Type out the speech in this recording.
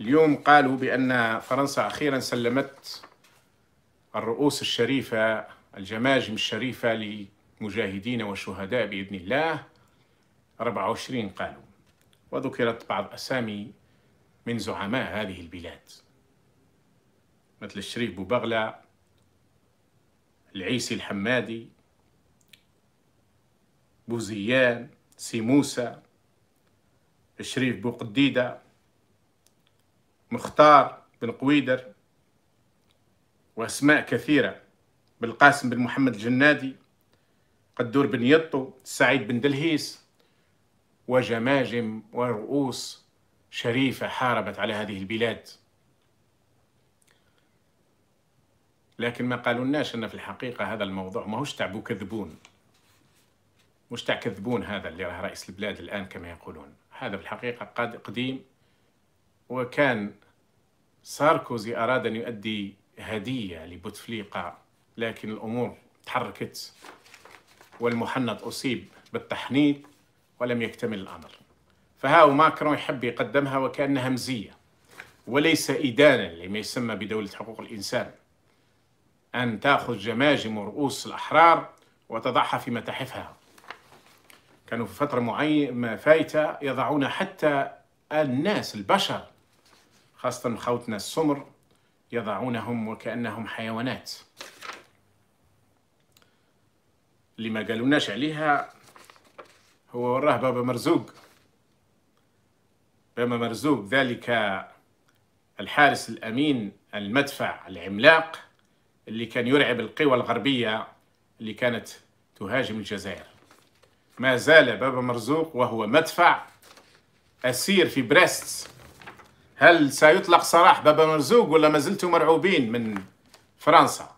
اليوم قالوا بأن فرنسا أخيرا سلمت الرؤوس الشريفة الجماجم الشريفة لمجاهدين وشهداء بإذن الله 24 قالوا وذكرت بعض أسامي من زعماء هذه البلاد مثل الشريف بوبغلا العيسي الحمادي بوزيان سي موسى الشريف بوقديدة مختار بن قويدر وأسماء كثيرة بالقاسم بن محمد الجنادي قدور بن يطو سعيد بن دلهيس وجماجم ورؤوس شريفة حاربت على هذه البلاد لكن ما قالولناش أن في الحقيقة هذا الموضوع ماهوش تاع كذبون مش تعكذبون كذبون هذا اللي راه رئيس البلاد الآن كما يقولون هذا في الحقيقة قديم وكان ساركوزي أراد أن يؤدي هدية لبوتفليقة لكن الأمور تحركت والمحنط أصيب بالتحنيط ولم يكتمل الأمر فهاو ماكرون يحب يقدمها وكأنها مزية وليس إدانا لما يسمى بدولة حقوق الإنسان أن تأخذ جماجم رؤوس الأحرار وتضعها في متاحفها كانوا في فترة معينة فايتة يضعون حتى الناس البشر خاصة خوتنا السمر يضعونهم وكأنهم حيوانات اللي ما قالوناش عليها هو وراه بابا مرزوق بابا مرزوق ذلك الحارس الأمين المدفع العملاق اللي كان يرعب القوى الغربية اللي كانت تهاجم الجزائر ما زال بابا مرزوق وهو مدفع أسير في بريست هل سيطلق سراح بابا مرزوق ولا ما زلتم مرعوبين من فرنسا